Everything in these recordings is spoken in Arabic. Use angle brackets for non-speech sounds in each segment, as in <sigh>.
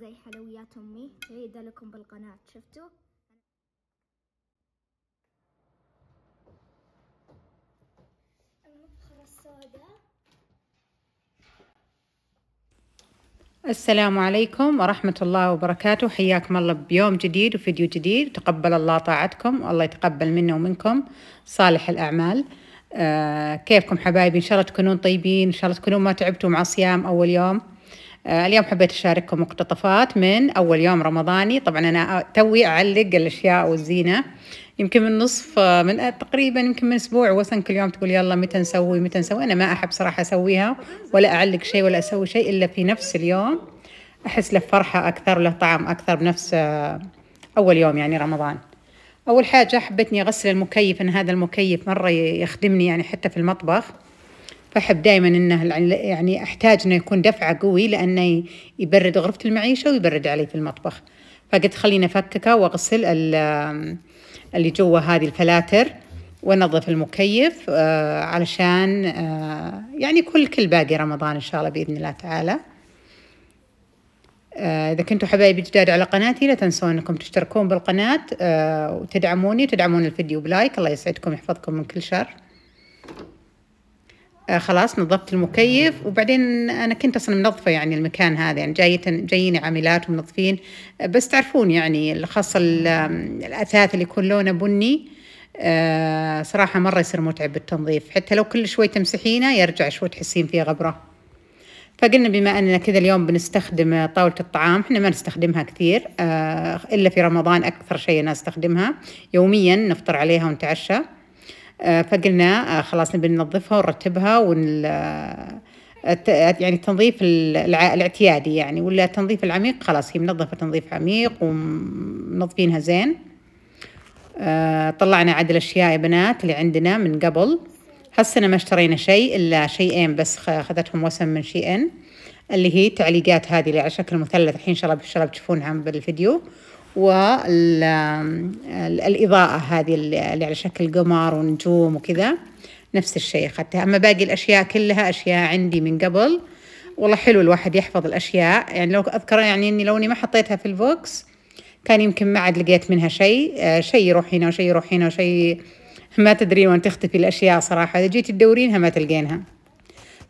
زي حلويات أمي عيدة لكم بالقناة شفتوا؟ المبخرة السوداء السلام عليكم ورحمة الله وبركاته حياكم الله بيوم جديد وفيديو جديد تقبل الله طاعتكم والله يتقبل منا ومنكم صالح الأعمال آه كيفكم حبايبي إن شاء الله تكونون طيبين إن شاء الله تكونون ما تعبتوا مع صيام أول يوم آه، اليوم حبيت أشارككم مقتطفات من أول يوم رمضاني طبعا أنا توي أعلق الأشياء والزينة يمكن من نصف آه، من تقريبا يمكن من اسبوع وصل كل يوم تقول يلا متى نسوي متى نسوي انا ما احب صراحه اسويها ولا اعلق شيء ولا اسوي شيء الا في نفس اليوم احس له فرحه اكثر وله طعم اكثر بنفس آه، اول يوم يعني رمضان اول حاجه حبيتني اغسل المكيف ان هذا المكيف مره يخدمني يعني حتى في المطبخ فأحب دائما أنه يعني أحتاج أنه يكون دفعة قوي لأنه يبرد غرفة المعيشة ويبرد علي في المطبخ فقلت خليني أفككه وأغسل اللي جوا هذه الفلاتر وانظف المكيف آه، علشان آه، يعني كل كل باقي رمضان ان شاء الله باذن الله تعالى آه، اذا كنتوا حبايبي جداد على قناتي لا تنسون انكم تشتركون بالقناه وتدعموني وتدعمون الفيديو بلايك الله يسعدكم ويحفظكم من كل شر آه، خلاص نظفت المكيف وبعدين انا كنت اصلا منظفه يعني المكان هذا يعني جايه جايين عاملات ومنظفين آه، بس تعرفون يعني خاصه الاثاث اللي يكون لونه بني آه، صراحة مرة يصير متعب بالتنظيف حتى لو كل شوي تمسحينه يرجع شوي تحسين فيه غبرة فقلنا بما أننا كذا اليوم بنستخدم طاولة الطعام إحنا ما نستخدمها كثير إلا في رمضان أكثر شيء أنا أستخدمها يوميا نفطر عليها ونتعشى آه، فقلنا آه، خلاص نبي ننظفها ونرتبها ون آه، يعني التنظيف الاعتيادي يعني ولا التنظيف العميق خلاص هي منظفة تنظيف عميق ومنظفينها زين طلعنا عاد الأشياء يا بنات اللي عندنا من قبل هالسنة ما اشترينا شيء إلا شيئين بس أخذتهم وسم من شيئين اللي هي تعليقات هذه اللي على شكل مثلث الحين إن شاء الله إن شاء الله بتشوفونها بالفيديو والإضاءة هذه اللي على شكل قمر ونجوم وكذا نفس الشيء أخذتها أما باقي الأشياء كلها أشياء عندي من قبل والله حلو الواحد يحفظ الأشياء يعني لو أذكر يعني إني لو إني ما حطيتها في البوكس كان يمكن ما عاد لقيت منها شيء آه، شيء يروح هنا وشيء يروح هنا وشيء <laughs> ما تدرين وين تختفي الأشياء صراحة إذا جيتي تدورينها ما تلقينها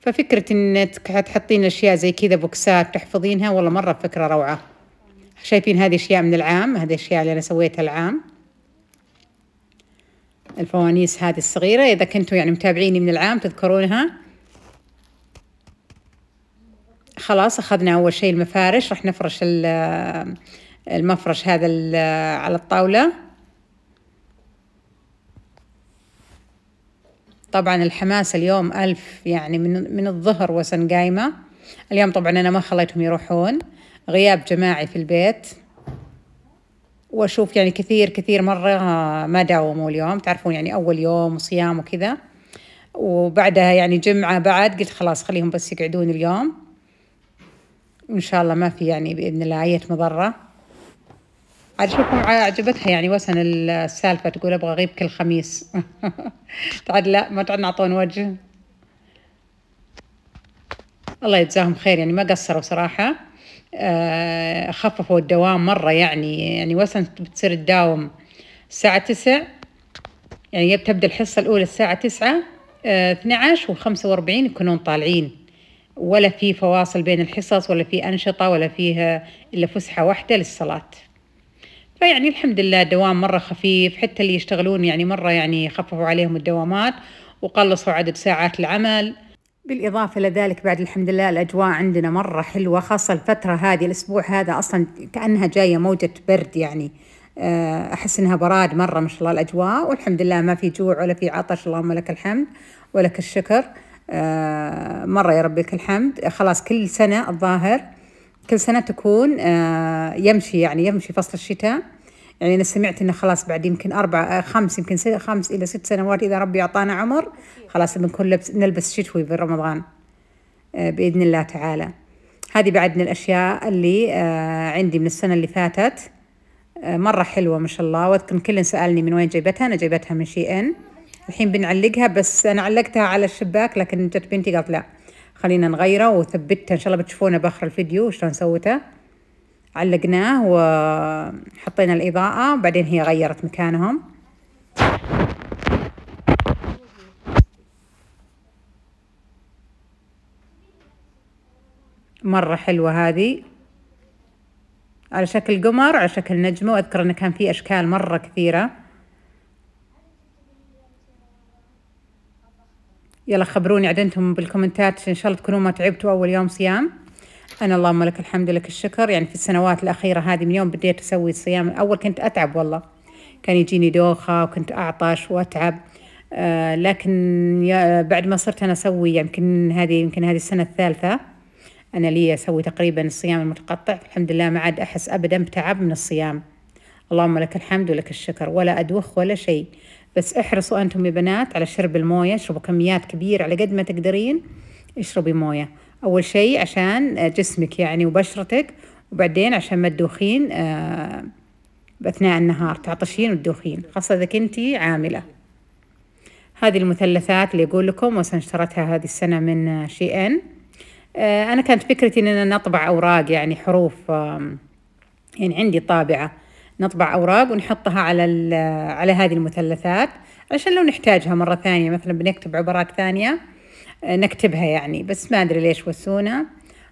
ففكرة أنك تحطين أشياء زي كذا بوكسات تحفظينها والله مرة فكرة روعة شايفين هذه أشياء من العام هذه الأشياء اللي أنا سويتها العام الفوانيس هذه الصغيرة إذا كنتوا يعني متابعيني من العام تذكرونها خلاص أخذنا أول شيء المفارش راح نفرش المفرش هذا على الطاولة طبعا الحماس اليوم ألف يعني من, من الظهر وسن قايمة اليوم طبعا أنا ما خليتهم يروحون غياب جماعي في البيت واشوف يعني كثير كثير مره ما داوموا اليوم تعرفون يعني اول يوم وصيام وكذا وبعدها يعني جمعه بعد قلت خلاص خليهم بس يقعدون اليوم ان شاء الله ما في يعني باذن الله اية مضره عاد شوفوا عجبتها يعني وسن السالفه تقول ابغى اغيب كل خميس تعد <laughs> لا ما تعاد نعطون وجه الله يجزاهم خير يعني ما قصروا صراحه آه، خففوا الدوام مرة يعني يعني وصلت بتصير تداوم الساعة تسع يعني تبدأ الحصة الأولى الساعة تسعة آه، اثنى عشر وخمسة وأربعين يكونون طالعين ولا في فواصل بين الحصص ولا في أنشطة ولا فيها إلا فسحة واحدة للصلاة فيعني الحمد لله الدوام مرة خفيف حتى اللي يشتغلون يعني مرة يعني خففوا عليهم الدوامات وقلصوا عدد ساعات العمل بالإضافة لذلك بعد الحمد لله الأجواء عندنا مرة حلوة خاصة الفترة هذه الأسبوع هذا أصلا كأنها جاية موجة برد يعني آه، أحس إنها براد مرة ما شاء الله الأجواء والحمد لله ما في جوع ولا في عطش اللهم لك الحمد ولك الشكر آه، مرة يا ربي لك الحمد خلاص كل سنة الظاهر كل سنة تكون آه، يمشي يعني يمشي فصل الشتاء يعني أنا سمعت إنه خلاص بعد يمكن أربع آه، خمس يمكن خمس إلى ست سنوات إذا ربي أعطانا عمر خلاص بنكون لبس نلبس شتوي برمضان آه، بإذن الله تعالى هذه بعد من الأشياء اللي آه، عندي من السنة اللي فاتت مرة حلوة ما شاء الله وأذكر كل سألني من وين جايبتها أنا جايبتها من شي إن الحين بنعلقها بس أنا علقتها على الشباك لكن جت بنتي قالت لا خلينا نغيره وثبتها إن شاء الله بتشوفونه بآخر الفيديو شلون سويته علقناه وحطينا الإضاءة بعدين هي غيرت مكانهم مرة حلوة هذه على شكل قمر على شكل نجمة وأذكر أنه كان في أشكال مرة كثيرة يلا خبروني عاد انتم بالكومنتات ان شاء الله تكونوا ما تعبتوا اول يوم صيام أنا اللهم لك الحمد لك الشكر يعني في السنوات الأخيرة هذه من يوم بديت أسوي الصيام الأول كنت أتعب والله كان يجيني دوخة وكنت أعطش وأتعب آه، لكن بعد ما صرت أنا أسوي يمكن يعني هذه يمكن هذه السنة الثالثة أنا لي أسوي تقريبا الصيام المتقطع الحمد لله ما عاد أحس أبدا بتعب من الصيام اللهم لك الحمد ولك الشكر ولا أدوخ ولا شيء بس احرصوا أنتم يا بنات على شرب الموية اشربوا كميات كبيرة على قد ما تقدرين اشربي موية أول شيء عشان آه، جسمك يعني وبشرتك وبعدين عشان ما تدوخين بأثناء آه، النهار تعطشين وتدوخين خاصة إذا كنتي عاملة هذه المثلثات اللي أقول لكم وسن اشترتها هذه السنة من آه، شي إن أنا كانت فكرتي إننا نطبع أوراق يعني حروف يعني عندي طابعة نطبع أوراق ونحطها على على هذه المثلثات عشان لو نحتاجها مرة ثانية مثلا بنكتب عبارات ثانية نكتبها يعني بس ما أدري ليش وسونا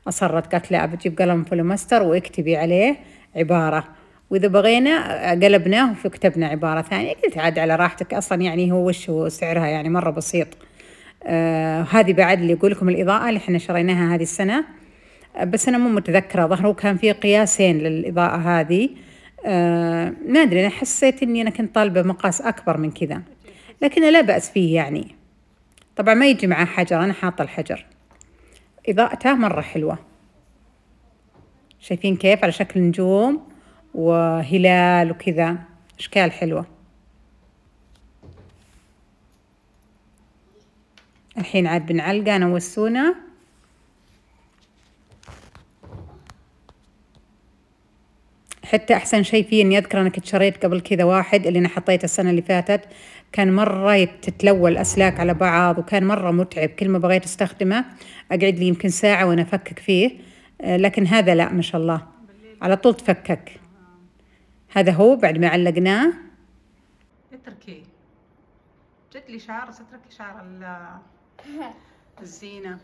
أصرت قالت لا بتجيب قلم فلوماستر واكتبي عليه عبارة وإذا بغينا قلبناه وكتبنا عبارة ثانية قلت عاد على راحتك أصلا يعني هو وش هو سعرها يعني مرة بسيط آه هذه بعد اللي يقول لكم الإضاءة اللي احنا شريناها هذه السنة آه، بس أنا مو متذكرة ظهره كان في قياسين للإضاءة هذه آه ما أدري أنا حسيت إني أنا كنت طالبة مقاس أكبر من كذا لكن لا بأس فيه يعني طبعا ما يجي معاه حجر أنا حاطة الحجر إضاءته مرة حلوة شايفين كيف على شكل نجوم وهلال وكذا أشكال حلوة الحين عاد بنعلقه أنا والسونا حتى أحسن شيء فيه إني أذكر أنا كنت شريت قبل كذا واحد اللي أنا حطيته السنة اللي فاتت كان مرة تتلوى الأسلاك على بعض وكان مرة متعب كل ما بغيت أستخدمه أقعد لي يمكن ساعة وأنا أفكك فيه آه، لكن هذا لا ما شاء الله على طول تفكك هذا هو بعد ما علقناه اتركي جت لي شعر بس اتركي شعر <laughs> الزينة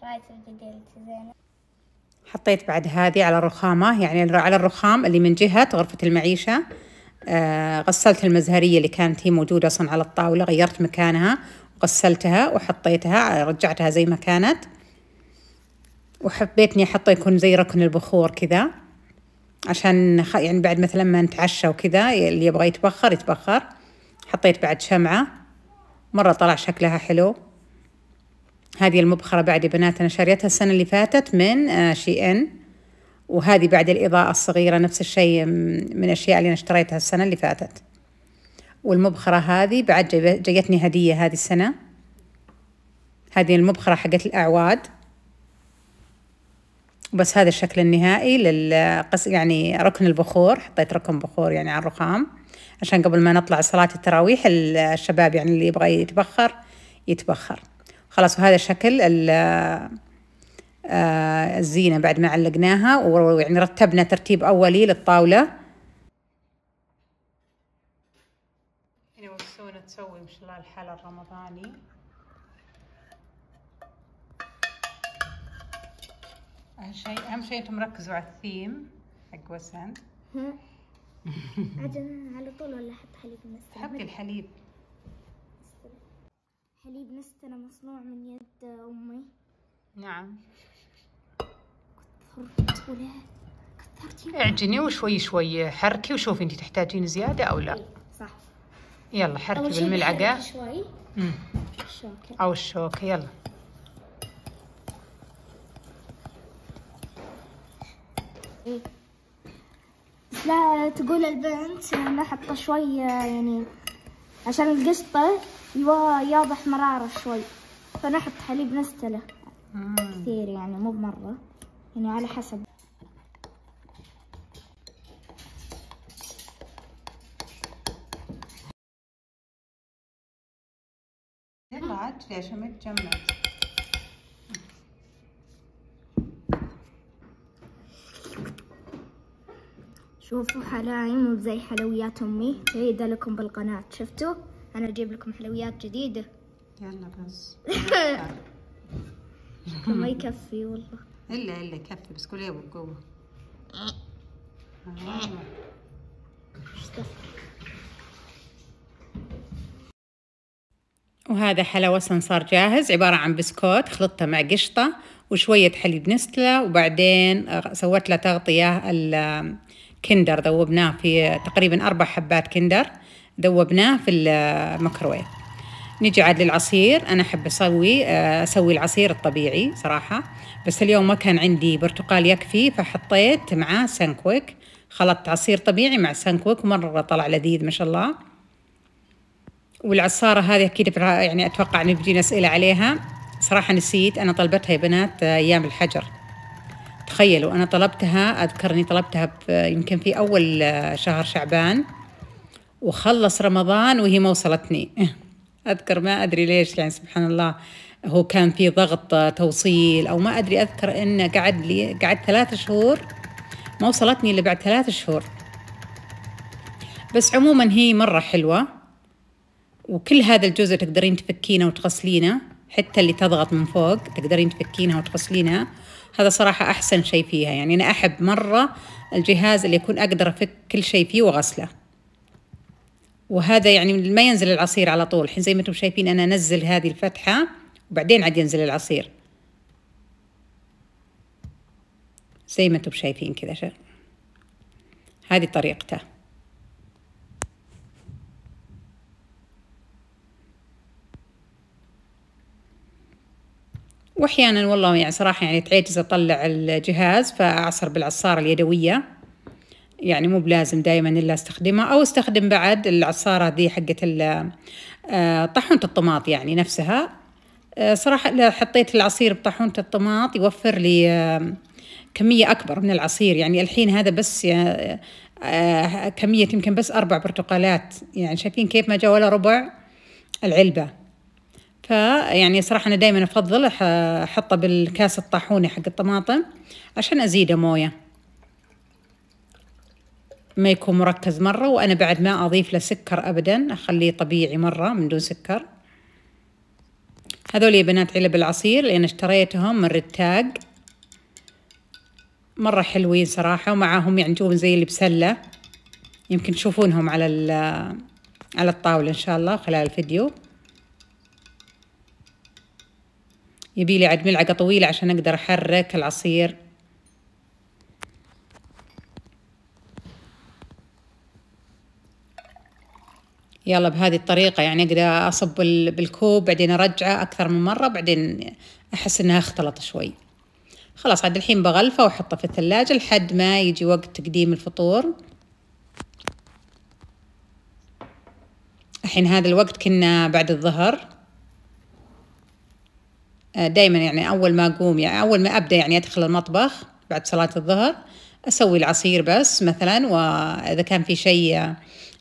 شايفه رايك في حطيت بعد هذه على الرخامة يعني على الرخام اللي من جهة غرفة المعيشة آه غسلت المزهرية اللي كانت هي موجودة أصلا على الطاولة غيرت مكانها غسلتها وحطيتها رجعتها زي ما كانت وحبيت إني أحطه يكون زي ركن البخور كذا عشان يعني بعد مثلا ما نتعشى وكذا اللي يبغى يتبخر يتبخر حطيت بعد شمعة مرة طلع شكلها حلو هذه المبخرة بعد بنات أنا شريتها السنة اللي فاتت من آه، شي إن وهذه بعد الإضاءة الصغيرة نفس الشيء من الأشياء اللي أنا اشتريتها السنة اللي فاتت والمبخرة هذه بعد جيتني هدية هذه السنة هذه المبخرة حقت الأعواد بس هذا الشكل النهائي للقص يعني ركن البخور حطيت ركن بخور يعني على الرخام عشان قبل ما نطلع صلاة التراويح الشباب يعني اللي يبغى يتبخر يتبخر خلاص بهذا الشكل آه، آه، الزينة بعد ما علقناها ويعني رتبنا ترتيب أولي للطاولة هنا تسوي ما شاء الله الحلى الرمضاني أهم شيء أهم شيء أنتم ركزوا على الثيم حق وسام عاد على طول ولا أحط حليب مثلا؟ حطي الحليب حليب نستنا مصنوع من يد أمي نعم كثرت ولا كثرتي اعجني وشوي شوي حركي وشوفي انت تحتاجين زيادة أو لا إيه، صح يلا حركي بالملعقة شوي الشوكة أو الشوكة يلا إيه. لا تقول البنت انها حاطه شويه يعني عشان القشطة يواضح مرارة شوي فنحط حليب نستله كثير يعني مو بمرة يعني على حسب طلعت ليش ما تجمعت شوفوا حلايم وزي زي حلويات امي جيدة لكم بالقناة شفتوا انا اجيب لكم حلويات جديدة يلا بس <laughs> ما يكفي والله الا الا يكفي بس يوم بقوة وهذا حلوى صار جاهز عبارة عن بسكوت خلطته مع قشطة وشوية حليب نستلة وبعدين سويت له تغطية كندر ذوبناه في تقريبا أربع حبات كندر ذوبناه في الميكروويف نجي عاد للعصير أنا أحب أسوي آه، أسوي العصير الطبيعي صراحة بس اليوم ما كان عندي برتقال يكفي فحطيت معاه سنكويك خلطت عصير طبيعي مع سنكويك ومرة طلع لذيذ ما شاء الله والعصارة هذه أكيد يعني أتوقع إن بيجينا أسئلة عليها صراحة نسيت أنا طلبتها يا بنات آه، أيام الحجر تخيلوا أنا طلبتها أذكر أني طلبتها يمكن في أول آه، شهر شعبان وخلص رمضان وهي ما وصلتني <laughs> أذكر ما أدري ليش يعني سبحان الله هو كان في ضغط آه، توصيل أو ما أدري أذكر أنه قعد لي قعد ثلاثة شهور ما وصلتني إلا بعد ثلاثة شهور بس عموما هي مرة حلوة وكل هذا الجزء تقدرين تفكينه وتغسلينه حتى اللي تضغط من فوق تقدرين تفكينها وتغسلينها هذا صراحة أحسن شيء فيها يعني أنا أحب مرة الجهاز اللي يكون أقدر أفك كل شيء فيه وغسله وهذا يعني ما ينزل العصير على طول الحين زي ما انتم شايفين أنا أنزل هذه الفتحة وبعدين عاد ينزل العصير زي ما انتم شايفين كذا هذه طريقته واحيانا والله يعني صراحه يعني تعجز اطلع الجهاز فاعصر بالعصاره اليدويه يعني مو بلازم دائما الا استخدمها او استخدم بعد العصاره دي حقت آه، طاحونه الطماط يعني نفسها آه، صراحه لو حطيت العصير بطاحونه الطماط يوفر لي آه، كميه اكبر من العصير يعني الحين هذا بس كميه يمكن بس اربع برتقالات يعني شايفين كيف ما جا ولا ربع العلبه فيعني صراحة أنا دايما أفضل أحطه بالكاس الطاحوني حق الطماطم عشان أزيده موية ما يكون مركز مرة وأنا بعد ما أضيف له سكر أبدا أخليه طبيعي مرة من دون سكر هذول يا بنات علب العصير أنا اشتريتهم من رتاق مرة حلوين صراحة ومعاهم يعني جوهم زي اللي بسلة يمكن تشوفونهم على على الطاولة إن شاء الله خلال الفيديو يبي لي عد ملعقة طويلة عشان أقدر أحرك العصير يلا بهذه الطريقة يعني أقدر أصب بالكوب بعدين أرجعه أكثر من مرة بعدين أحس إنها اختلط شوي خلاص عاد الحين بغلفه وأحطه في الثلاجة لحد ما يجي وقت تقديم الفطور الحين هذا الوقت كنا بعد الظهر آه، دائما يعني أول ما أقوم يعني أول ما أبدأ يعني أدخل المطبخ بعد صلاة الظهر أسوي العصير بس مثلا وإذا كان في شيء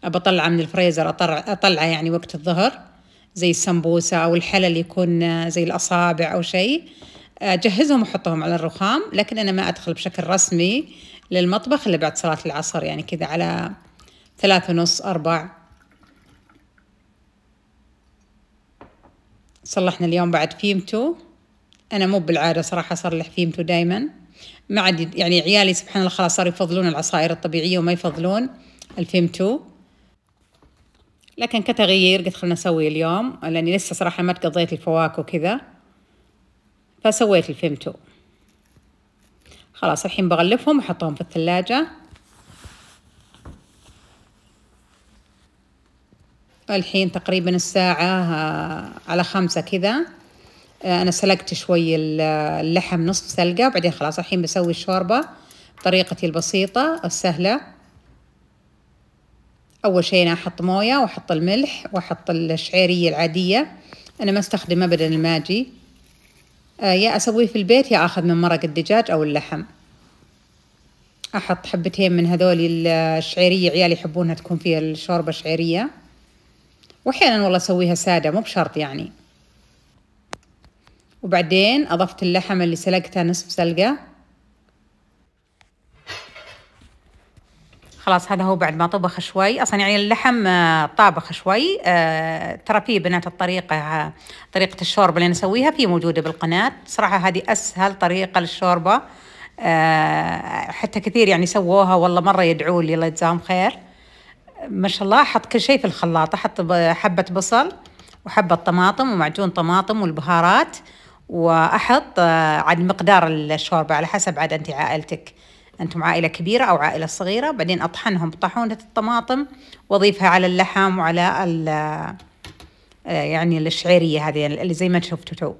أطلعه آه، من الفريزر أطلعه يعني وقت الظهر زي السمبوسة أو الحلى اللي يكون آه، زي الأصابع أو شيء أجهزهم وأحطهم على الرخام لكن أنا ما أدخل بشكل رسمي للمطبخ إلا بعد صلاة العصر يعني كذا على ثلاثة ونص أربع صلحنا اليوم بعد فيمتو أنا مو بالعادة صراحة أصلح فيمتو دايما ما عاد يعني عيالي سبحان الله خلاص صاروا يفضلون العصائر الطبيعية وما يفضلون الفيمتو لكن كتغيير قلت خلنا نسوي اليوم لأني لسه صراحة ما تقضيت الفواكه وكذا فسويت الفيمتو خلاص الحين بغلفهم وأحطهم في الثلاجة الحين تقريبا الساعة آه، على خمسة كذا آه، أنا سلقت شوي اللحم نصف سلقة وبعدين خلاص الحين بسوي الشوربة بطريقتي البسيطة السهلة أول شي أنا أحط موية وأحط الملح وأحط الشعيرية العادية أنا ما أستخدم أبدا الماجي آه، يا أسويه في البيت يا أخذ من مرق الدجاج أو اللحم أحط حبتين من هذول الشعيرية عيالي يحبونها تكون فيها الشوربة شعيرية واحيانا والله اسويها ساده مو بشرط يعني وبعدين اضفت اللحم اللي سلقته نصف سلقه خلاص هذا هو بعد ما طبخ شوي اصلا يعني اللحم آه، طابخ شوي آه، ترى في بنات الطريقه آه، طريقه الشوربه اللي نسويها في موجوده بالقناه صراحه هذه اسهل طريقه للشوربه حتى كثير يعني سووها والله مره يدعوا لي الله يجزاهم خير ما شاء الله حط كل شيء في الخلاطة حط حبة بصل وحبة طماطم ومعجون طماطم والبهارات وأحط آه، عاد مقدار الشوربة على حسب عاد أنت عائلتك أنتم عائلة كبيرة أو عائلة صغيرة بعدين أطحنهم بطحونة الطماطم وأضيفها على اللحم وعلى ال آه، يعني الشعيرية هذه اللي زي ما شفتوا تو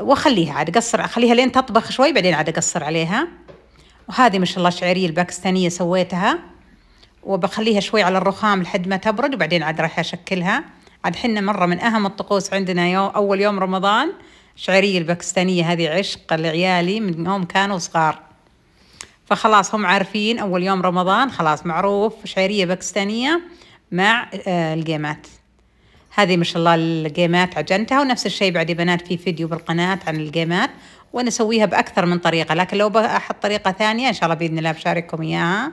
وأخليها عاد أقصر أخليها لين تطبخ شوي بعدين عاد أقصر عليها وهذه ما شاء الله شعيرية الباكستانية سويتها وبخليها شوي على الرخام لحد ما تبرد وبعدين عاد راح أشكلها عاد حنا مرة من أهم الطقوس عندنا يوم أول يوم رمضان شعريه الباكستانية هذه عشق لعيالي من يوم كانوا صغار فخلاص هم عارفين أول يوم رمضان خلاص معروف شعرية باكستانية مع آه، الجيمات هذه ما شاء الله الجيمات عجنتها ونفس الشيء بعد بنات في فيديو بالقناة عن الجيمات وأنا أسويها بأكثر من طريقة لكن لو بحط طريقة ثانية إن شاء الله بإذن الله بشارككم إياها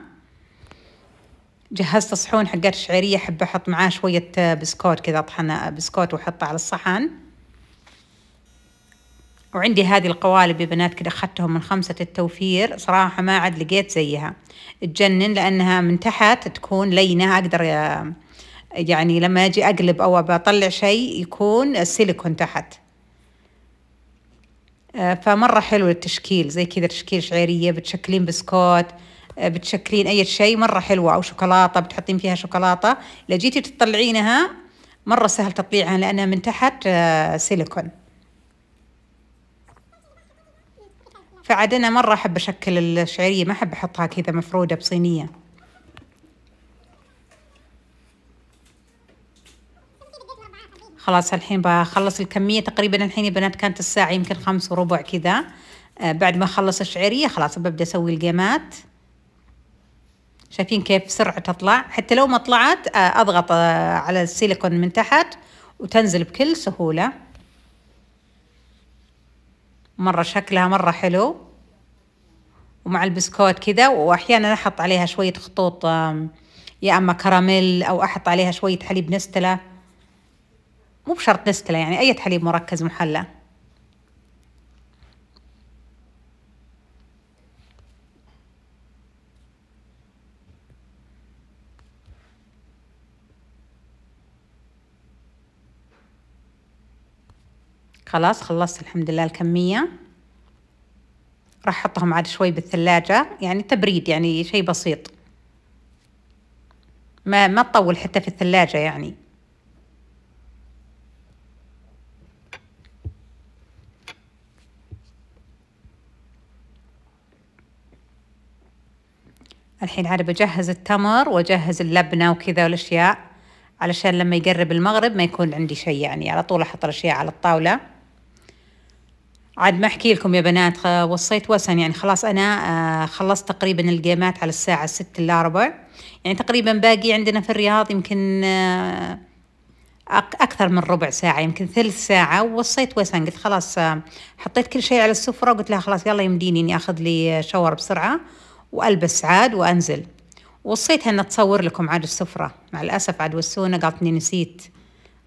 جهزت صحون حقات الشعيرية أحب أحط معاه شوية آه، بسكوت كذا أطحن بسكوت وأحطه على الصحن وعندي هذه القوالب يا بنات كذا أخذتهم من خمسة التوفير صراحة ما عاد لقيت زيها تجنن لأنها من تحت تكون لينة أقدر آه، يعني لما أجي أقلب أو بطلع شيء يكون السيليكون تحت آه، فمرة حلو التشكيل زي كذا تشكيل شعيرية بتشكلين بسكوت بتشكلين أي شيء مرة حلوة أو شوكولاتة بتحطين فيها شوكولاتة لجيتي جيتي تطلعينها مرة سهل تطليعها لأنها من تحت آه، سيليكون فعاد أنا مرة أحب أشكل الشعيريه ما أحب أحطها كذا مفرودة بصينية خلاص الحين بخلص الكمية تقريبا الحين يا بنات كانت الساعة يمكن خمس وربع كذا آه، بعد ما أخلص الشعيريه خلاص ببدأ أسوي القيمات شايفين كيف سرعة تطلع حتى لو ما طلعت آه، أضغط آه، على السيليكون من تحت وتنزل بكل سهولة مرة شكلها مرة حلو ومع البسكوت كذا وأحيانا أحط عليها شوية خطوط يا أما كراميل أو أحط عليها شوية حليب نستلة مو بشرط نستلة يعني أي حليب مركز محلى خلاص خلصت الحمد لله الكمية راح أحطهم عاد شوي بالثلاجة يعني تبريد يعني شي بسيط ما ما تطول حتى في الثلاجة يعني الحين عاد بجهز التمر واجهز اللبنة وكذا والأشياء علشان لما يقرب المغرب ما يكون عندي شيء يعني على طول أحط الأشياء على الطاولة عاد ما احكي لكم يا بنات وصيت وسن يعني خلاص انا آه، خلصت تقريبا الجيمات على الساعة ستة الا ربع يعني تقريبا باقي عندنا في الرياض يمكن آه، أكثر من ربع ساعة يمكن ثلث ساعة ووصيت وسن قلت خلاص آه، حطيت كل شيء على السفرة وقلت لها خلاص يلا يمديني إني أخذ لي شاور بسرعة وألبس عاد وأنزل وصيتها إن تصور لكم عاد السفرة مع الأسف عاد وسونا قالت إني نسيت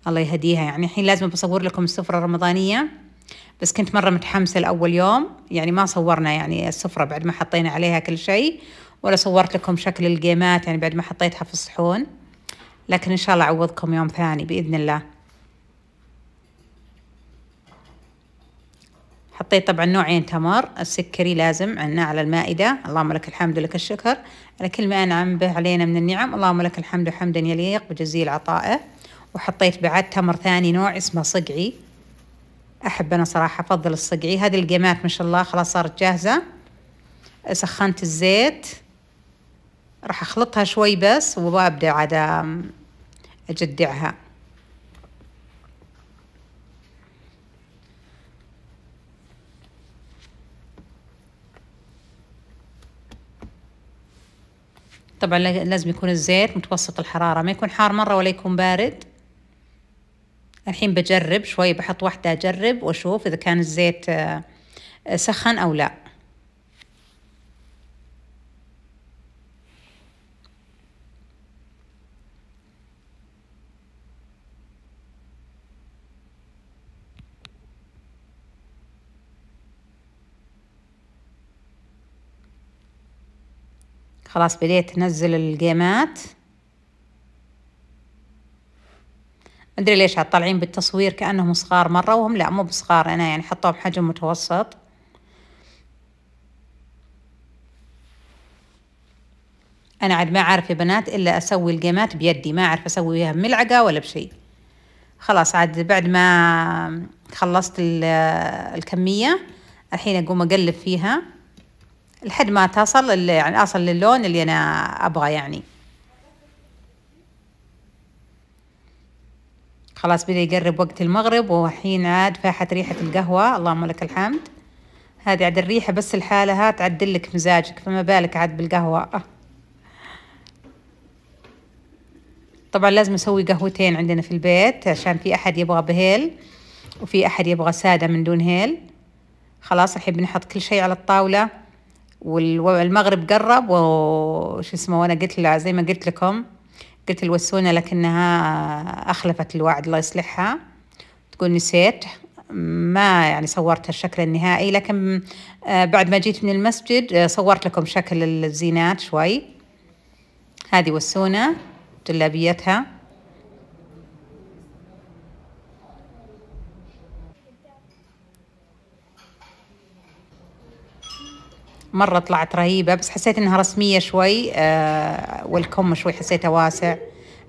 الله يهديها يعني الحين لازم بصور لكم السفرة الرمضانية بس كنت مرة متحمسة لأول يوم يعني ما صورنا يعني السفرة بعد ما حطينا عليها كل شيء ولا صورت لكم شكل الجيمات يعني بعد ما حطيتها في الصحون لكن إن شاء الله أعوضكم يوم ثاني بإذن الله حطيت طبعا نوعين تمر السكري لازم عنا على المائدة اللهم لك الحمد لك الشكر على كل ما أنعم به علينا من النعم اللهم لك الحمد حمدا يليق بجزيل عطائه وحطيت بعد تمر ثاني نوع اسمه صقعي أحب أنا صراحة أفضل الصقعي هذه القيمات ما شاء الله خلاص صارت جاهزة سخنت الزيت راح أخلطها شوي بس وأبدأ عاد أجدعها طبعا لازم يكون الزيت متوسط الحرارة ما يكون حار مرة ولا يكون بارد الحين بجرب شوي بحط واحدة أجرب وأشوف إذا كان الزيت آه، آه، سخن أو لا خلاص بديت انزل القيمات مدري ليش طالعين بالتصوير كأنهم صغار مرة وهم لا مو بصغار أنا يعني حطوهم حجم متوسط أنا عاد ما أعرف يا بنات إلا أسوي القيمات بيدي ما أعرف أسويها بملعقة ولا بشي خلاص عاد بعد ما خلصت آه، الكمية الحين أقوم أقلب فيها لحد ما تصل يعني أصل للون اللي أنا أبغى يعني خلاص بدأ يقرب وقت المغرب وحين عاد فاحت ريحة القهوة اللهم لك الحمد هذه عاد الريحة بس الحالة ها تعدل لك مزاجك فما بالك عاد بالقهوة طبعا لازم أسوي قهوتين عندنا في البيت عشان في أحد يبغى بهيل وفي أحد يبغى سادة من دون هيل خلاص الحين بنحط كل شيء على الطاولة والمغرب قرب وش اسمه وأنا قلت زي ما قلت لكم قلت الوسونة لكنها أخلفت الوعد الله يصلحها تقول نسيت ما يعني صورت الشكل النهائي لكن آه، بعد ما جيت من المسجد آه، صورت لكم شكل الزينات شوي هذه وسونة جلابيتها مرة طلعت رهيبة بس حسيت إنها رسمية شوي آه، والكم شوي حسيته واسع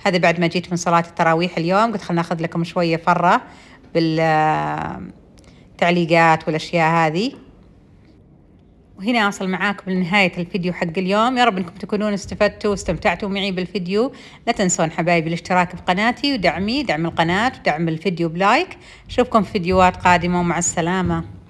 هذا بعد ما جيت من صلاة التراويح اليوم قلت خلنا ناخذ لكم شوية فرة بالتعليقات آه، والأشياء هذه وهنا أصل معاكم لنهاية الفيديو حق اليوم يا رب أنكم تكونون استفدتوا واستمتعتوا معي بالفيديو لا تنسون حبايبي الاشتراك بقناتي ودعمي دعم القناة ودعم الفيديو بلايك أشوفكم في فيديوهات قادمة ومع السلامة